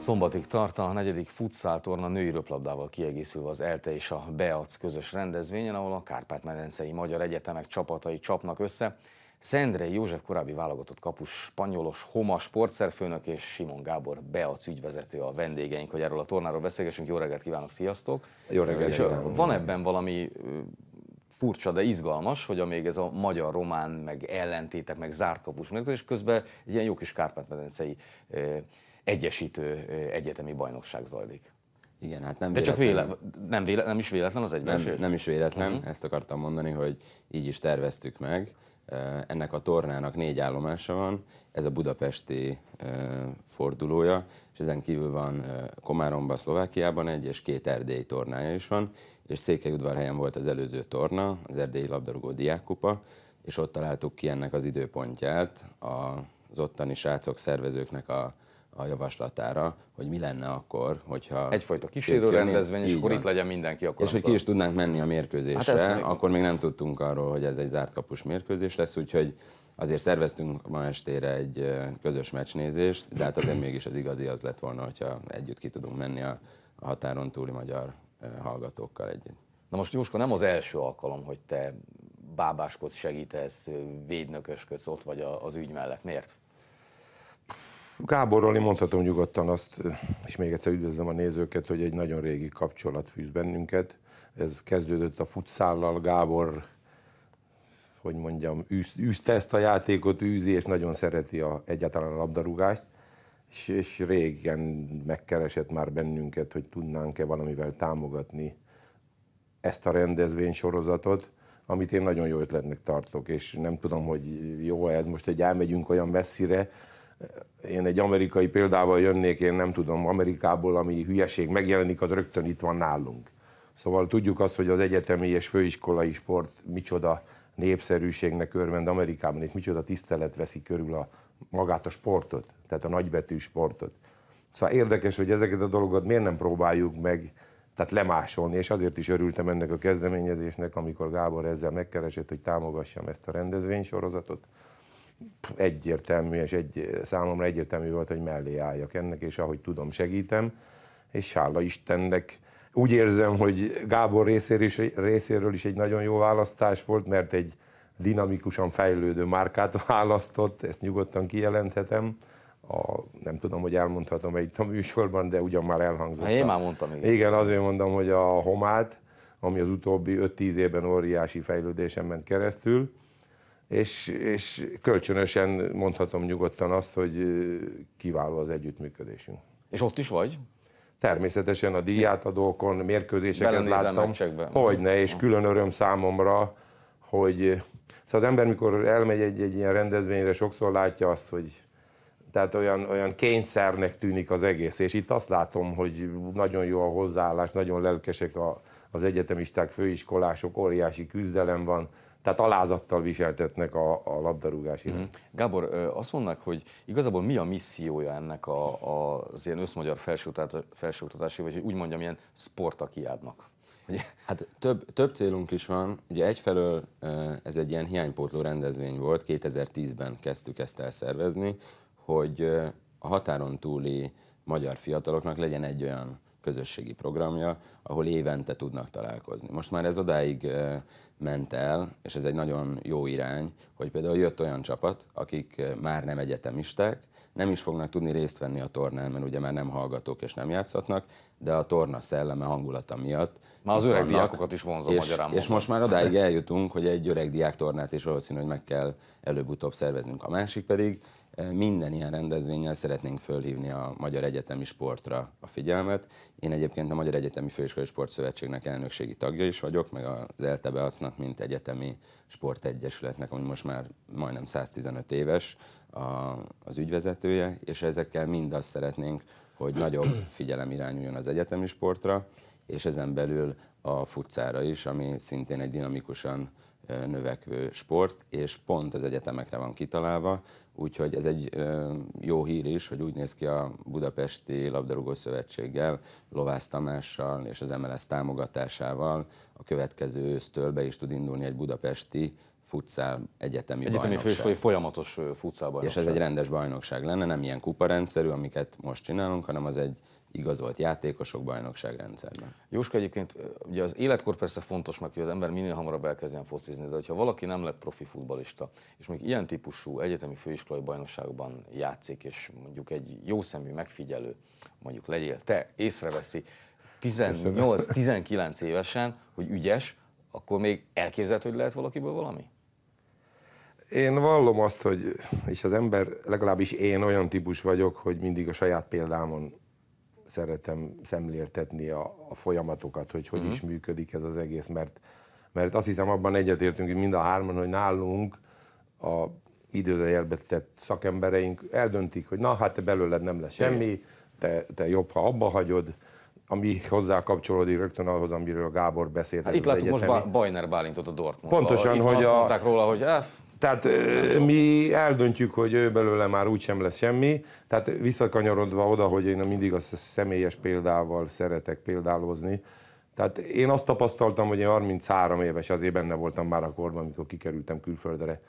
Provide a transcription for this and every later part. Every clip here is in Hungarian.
Szombatig tart a negyedik torna női röplabdával kiegészülve az ELTE és a BEAC közös rendezvényen, ahol a Kárpát-medencei Magyar Egyetemek csapatai csapnak össze. Szendre József korábbi válogatott kapus, spanyolos Homa sportszerfőnök és Simon Gábor Beac ügyvezető a vendégeink, hogy erről a tornáról beszélgessünk. Jó reggelt kívánok, sziasztok! Jó reggelt! És van ebben valami furcsa, de izgalmas, hogy amíg ez a magyar-román, meg ellentétek, meg zárt kapus mérkőzés, közben egy ilyen jó kis kárpát-medencei egyesítő egyetemi bajnokság zajlik. Igen, hát nem De véletlen. csak véletlen, nem, véle, nem is véletlen az egyben? Nem, nem is véletlen, uh-huh. ezt akartam mondani, hogy így is terveztük meg. Ennek a tornának négy állomása van, ez a budapesti fordulója, és ezen kívül van Komáromban, Szlovákiában egy, és két erdélyi tornája is van, és Székelyudvarhelyen volt az előző torna, az erdélyi labdarúgó diákkupa, és ott találtuk ki ennek az időpontját az ottani srácok, szervezőknek a a javaslatára, hogy mi lenne akkor, hogyha... Egyfajta kísérő rendezvény, és akkor itt legyen mindenki akkor. És hogy ki is tudnánk menni a mérkőzésre, hát még... akkor még nem tudtunk arról, hogy ez egy zárt kapus mérkőzés lesz, úgyhogy azért szerveztünk ma estére egy közös meccsnézést, de hát azért mégis az igazi az lett volna, hogyha együtt ki tudunk menni a határon túli magyar hallgatókkal együtt. Na most Jóska, nem az első alkalom, hogy te bábáskodsz, segítesz, védnökösködsz ott vagy az ügy mellett. Miért? Gáborról én mondhatom nyugodtan azt, és még egyszer üdvözlöm a nézőket, hogy egy nagyon régi kapcsolat fűz bennünket. Ez kezdődött a futszállal, Gábor, hogy mondjam, űz, űzte ezt a játékot, űzi, és nagyon szereti a, egyáltalán a labdarúgást. És, és régen megkeresett már bennünket, hogy tudnánk-e valamivel támogatni ezt a rendezvénysorozatot, amit én nagyon jó ötletnek tartok, és nem tudom, hogy jó ez most, hogy elmegyünk olyan messzire, én egy amerikai példával jönnék, én nem tudom, Amerikából, ami hülyeség megjelenik, az rögtön itt van nálunk. Szóval tudjuk azt, hogy az egyetemi és főiskolai sport micsoda népszerűségnek örvend Amerikában, és micsoda tisztelet veszi körül a, magát a sportot, tehát a nagybetű sportot. Szóval érdekes, hogy ezeket a dolgokat miért nem próbáljuk meg, tehát lemásolni, és azért is örültem ennek a kezdeményezésnek, amikor Gábor ezzel megkeresett, hogy támogassam ezt a rendezvénysorozatot, egyértelmű, és egy, számomra egyértelmű volt, hogy mellé álljak ennek, és ahogy tudom, segítem, és hála Istennek úgy érzem, hogy Gábor részéről is, részéről is egy nagyon jó választás volt, mert egy dinamikusan fejlődő márkát választott, ezt nyugodtan kijelenthetem. A, nem tudom, hogy elmondhatom egy itt a műsorban, de ugyan már elhangzott. Hát én már mondtam. Igen. igen, azért mondom, hogy a homát, ami az utóbbi 5-10 évben óriási fejlődésen ment keresztül, és, és kölcsönösen mondhatom nyugodtan azt, hogy kiváló az együttműködésünk. És ott is vagy? Természetesen a díjátadókon, mérkőzéseket láttam, hogy ne és külön öröm számomra, hogy szóval az ember, mikor elmegy egy, egy ilyen rendezvényre, sokszor látja azt, hogy tehát olyan, olyan kényszernek tűnik az egész, és itt azt látom, hogy nagyon jó a hozzáállás, nagyon lelkesek a, az egyetemisták, főiskolások, óriási küzdelem van, tehát alázattal viseltetnek a, a labdarúgás iránt. hmm Gábor, azt mondnak, hogy igazából mi a missziója ennek a, a, az ilyen összmagyar felsőoktatási, vagy hogy úgy mondjam, ilyen sportakiádnak? Ugye? Hát több, több célunk is van. Ugye egyfelől ez egy ilyen hiánypótló rendezvény volt, 2010-ben kezdtük ezt szervezni, hogy a határon túli magyar fiataloknak legyen egy olyan közösségi programja, ahol évente tudnak találkozni. Most már ez odáig ment el, és ez egy nagyon jó irány, hogy például jött olyan csapat, akik már nem egyetemisták, nem is fognak tudni részt venni a tornán, mert ugye már nem hallgatók és nem játszhatnak, de a torna szelleme hangulata miatt. Már az öreg vannak, diákokat is vonzom és, magyarán. És most már odáig eljutunk, hogy egy öreg diák tornát is valószínű, hogy meg kell előbb-utóbb szerveznünk. A másik pedig minden ilyen rendezvényel szeretnénk fölhívni a magyar egyetemi sportra a figyelmet. Én egyébként a Magyar Egyetemi Főiskolai Sportszövetségnek elnökségi tagja is vagyok, meg az ELTE Beacnak, mint egyetemi sportegyesületnek, ami most már majdnem 115 éves a, az ügyvezetője, és ezekkel mind azt szeretnénk, hogy nagyobb figyelem irányuljon az egyetemi sportra, és ezen belül a futcára is, ami szintén egy dinamikusan növekvő sport, és pont az egyetemekre van kitalálva, úgyhogy ez egy jó hír is, hogy úgy néz ki a Budapesti Labdarúgó Szövetséggel, Lovász Tamással és az MLS támogatásával a következő ősztől be is tud indulni egy budapesti futszál egyetemi, egyetemi bajnokság. főiskolai folyamatos futszál bajnokság. És ez egy rendes bajnokság lenne, nem ilyen kuparendszerű, amiket most csinálunk, hanem az egy igazolt játékosok bajnokságrendszerben. Jóska egyébként ugye az életkor persze fontos mert az ember minél hamarabb elkezdjen focizni, de ha valaki nem lett profi futbalista, és még ilyen típusú egyetemi főiskolai bajnokságban játszik, és mondjuk egy jó szemű megfigyelő, mondjuk legyél te, észreveszi 18-19 évesen, hogy ügyes, akkor még elképzelhető, hogy lehet valakiből valami? én vallom azt, hogy, és az ember, legalábbis én olyan típus vagyok, hogy mindig a saját példámon szeretem szemléltetni a, a folyamatokat, hogy hogy uh-huh. is működik ez az egész, mert, mert azt hiszem abban egyetértünk, hogy mind a hárman, hogy nálunk a időzeljelbetett szakembereink eldöntik, hogy na, hát te belőled nem lesz semmi, te, te jobb, ha abba hagyod, ami hozzá kapcsolódik rögtön ahhoz, amiről Gábor beszélt. Hát itt láttuk most Bajner Bálintot a Dortmundban. Pontosan, itt hogy azt a... mondták róla, hogy eh, tehát mi eldöntjük, hogy ő belőle már úgysem lesz semmi, tehát visszakanyarodva oda, hogy én mindig a személyes példával szeretek példálozni, tehát én azt tapasztaltam, hogy én 33 éves azért benne voltam már a korban, amikor kikerültem külföldre.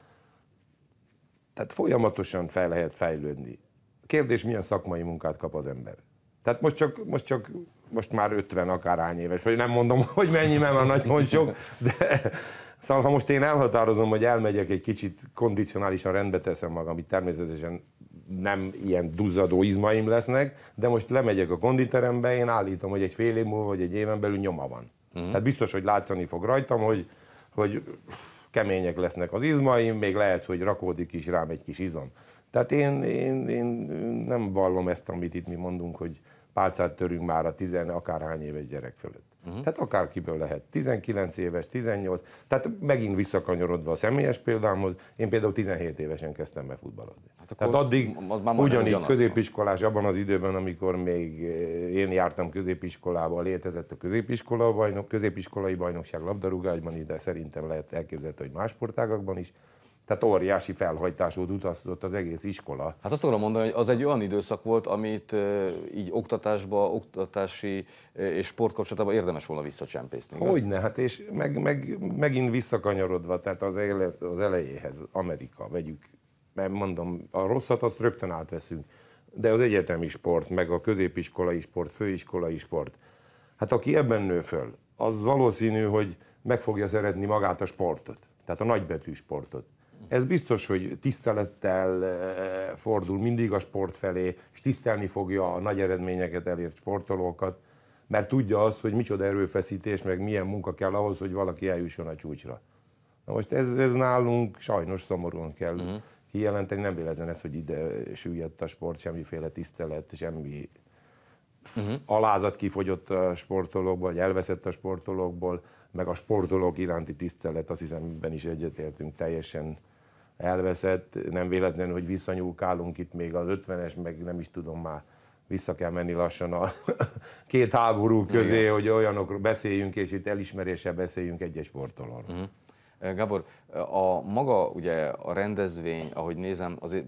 Tehát folyamatosan fel lehet fejlődni. Kérdés, milyen szakmai munkát kap az ember. Tehát most csak, most csak most már 50 akárhány éves, vagy nem mondom, hogy mennyi, mert már nagyon sok, de, Szóval, ha most én elhatározom, hogy elmegyek egy kicsit kondicionálisan rendbe teszem magam, itt természetesen nem ilyen duzzadó izmaim lesznek, de most lemegyek a konditerembe, én állítom, hogy egy fél év múlva vagy egy éven belül nyoma van. Uh-huh. Tehát biztos, hogy látszani fog rajtam, hogy, hogy kemények lesznek az izmaim, még lehet, hogy rakódik is rám egy kis izom. Tehát én, én, én nem vallom ezt, amit itt mi mondunk, hogy pálcát törünk már a tizen akárhány éves gyerek fölött. Uh-huh. Tehát akárkiből lehet, 19 éves, 18, tehát megint visszakanyarodva a személyes példámhoz, én például 17 évesen kezdtem be futballozni. Hát tehát addig az már ugyanígy ugyanaz. középiskolás, abban az időben, amikor még eh, én jártam középiskolába, létezett a középiskola bajnok, középiskolai bajnokság labdarúgásban is, de szerintem lehet elképzelhető, hogy más sportágakban is, tehát óriási felhajtás volt, az egész iskola. Hát azt tudom mondani, hogy az egy olyan időszak volt, amit így oktatásba, oktatási és sportkapcsolatban érdemes volna visszacsempészni. Igaz? Hogyne, hát és meg, meg, megint visszakanyarodva, tehát az, ele, az elejéhez, Amerika, vegyük, mert mondom, a rosszat azt rögtön átveszünk, de az egyetemi sport, meg a középiskolai sport, főiskolai sport, hát aki ebben nő föl, az valószínű, hogy meg fogja szeretni magát a sportot, tehát a nagybetű sportot ez biztos, hogy tisztelettel eh, fordul mindig a sport felé, és tisztelni fogja a nagy eredményeket elért sportolókat, mert tudja azt, hogy micsoda erőfeszítés, meg milyen munka kell ahhoz, hogy valaki eljusson a csúcsra. Na most ez, ez nálunk sajnos szomorúan kell uh-huh. kijelenteni, nem véletlen ez, hogy ide süllyedt a sport, semmiféle tisztelet, semmi uh-huh. alázat kifogyott a sportolókból, vagy elveszett a sportolókból, meg a sportolók iránti tisztelet, azt hiszem, ebben is egyetértünk teljesen elveszett, nem véletlen, hogy visszanyúlkálunk itt még az 50-es, meg nem is tudom már, vissza kell menni lassan a két háború közé, Igen. hogy olyanokról beszéljünk, és itt elismeréssel beszéljünk egyes sportolóról. Uh-huh. Gábor, a maga ugye a rendezvény, ahogy nézem, azért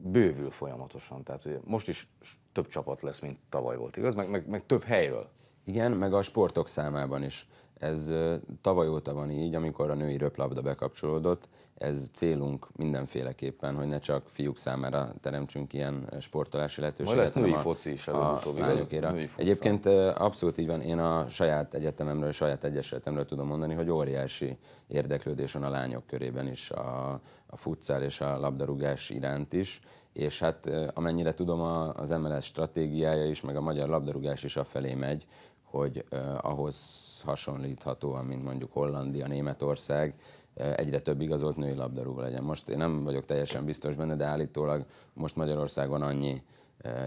bővül folyamatosan, tehát ugye most is több csapat lesz, mint tavaly volt, igaz? Meg, meg, meg több helyről. Igen, meg a sportok számában is. Ez tavaly óta van így, amikor a női röplabda bekapcsolódott. Ez célunk mindenféleképpen, hogy ne csak fiúk számára teremtsünk ilyen sportolási lehetőséget. Majd lesz női foci is előbb-utóbb. Egyébként abszolút így van, én a saját egyetememről, a saját egyesületemről tudom mondani, hogy óriási érdeklődés van a lányok körében is a, a futszál és a labdarúgás iránt is és hát amennyire tudom, az MLS stratégiája is, meg a magyar labdarúgás is afelé megy, hogy eh, ahhoz hasonlíthatóan, mint mondjuk Hollandia, Németország, eh, egyre több igazolt női labdarúgó legyen. Most én nem vagyok teljesen biztos benne, de állítólag most Magyarországon annyi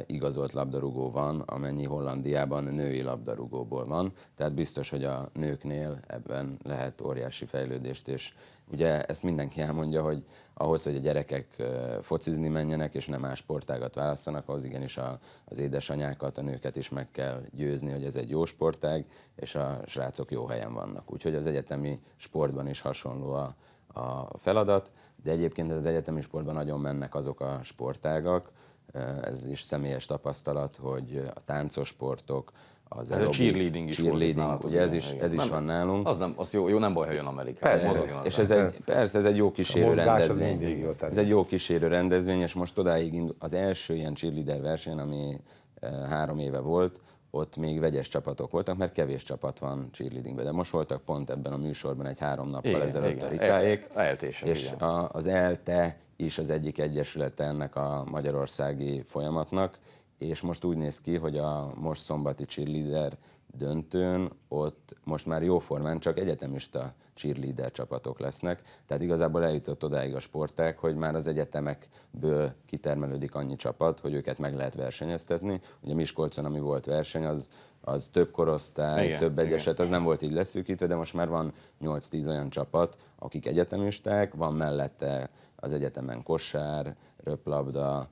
igazolt labdarúgó van, amennyi Hollandiában női labdarúgóból van, tehát biztos, hogy a nőknél ebben lehet óriási fejlődést, és ugye ezt mindenki elmondja, hogy ahhoz, hogy a gyerekek focizni menjenek, és nem más sportágat választanak, ahhoz igenis a, az édesanyákat, a nőket is meg kell győzni, hogy ez egy jó sportág, és a srácok jó helyen vannak. Úgyhogy az egyetemi sportban is hasonló a, a feladat, de egyébként az egyetemi sportban nagyon mennek azok a sportágak, Eh, ez is személyes tapasztalat, hogy a táncosportok, az hát aerobik, a cheerleading is cheerleading, volt ugye ez is, ez is nem, van nálunk. Az nem, az jó, jó nem baj, ha jön Amerikába. Persze, mozogjon és ez egy, persze, ez egy jó kísérő rendezvény. Jó, ez egy jó kísérő rendezvény, és most odáig indul, az első ilyen cheerleader verseny, ami eh, három éve volt, ott még vegyes csapatok voltak, mert kevés csapat van cheerleadingben, de most voltak pont ebben a műsorban egy három nappal igen, ezelőtt igen, a ritáék, el, és igen. A, az ELTE is az egyik egyesülete ennek a magyarországi folyamatnak, és most úgy néz ki, hogy a most szombati cheerleader döntőn ott most már jóformán csak egyetemista cheerleader csapatok lesznek, tehát igazából eljutott odáig a sporták, hogy már az egyetemekből kitermelődik annyi csapat, hogy őket meg lehet versenyeztetni. Ugye Miskolcon, ami volt verseny, az, az több korosztály, igen, több egyeset, igen. az nem volt így leszűkítve, de most már van 8-10 olyan csapat, akik egyetemisták, van mellette az egyetemen kosár, röplabda,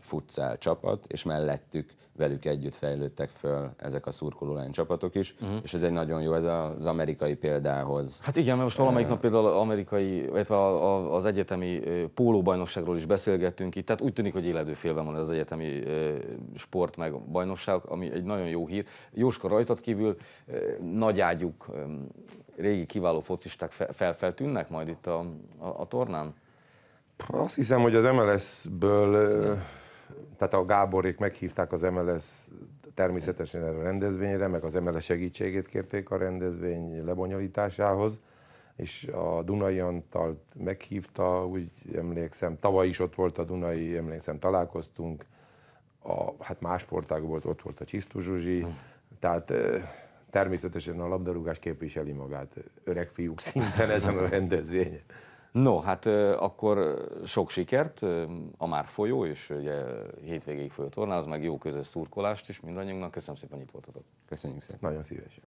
futszál csapat, és mellettük velük együtt fejlődtek föl ezek a szurkolólány csapatok is, uh-huh. és ez egy nagyon jó, ez az amerikai példához. Hát igen, mert most valamelyik nap például amerikai, illetve az egyetemi pólóbajnokságról is beszélgettünk itt, tehát úgy tűnik, hogy éledő félben van az egyetemi sport meg bajnokság, ami egy nagyon jó hír. Jóska rajtad kívül nagy ágyuk, régi kiváló focisták felfeltűnnek majd itt a, a, a tornán? Azt hiszem, hogy az MLS-ből, tehát a Gáborék meghívták az MLS természetesen erre a rendezvényre, meg az MLS segítségét kérték a rendezvény lebonyolításához, és a Dunai Antalt meghívta, úgy emlékszem, tavaly is ott volt a Dunai, emlékszem, találkoztunk, a, hát más sportág volt, ott volt a Csisztu Zsuzsi, hm. tehát természetesen a labdarúgás képviseli magát öreg fiúk szinten ezen a rendezvényen. No, hát akkor sok sikert, a már folyó és ugye hétvégéig folyó torna, az meg jó közös szurkolást is mindannyiunknak. Köszönöm szépen, hogy itt voltatok. Köszönjük szépen. Nagyon szívesen.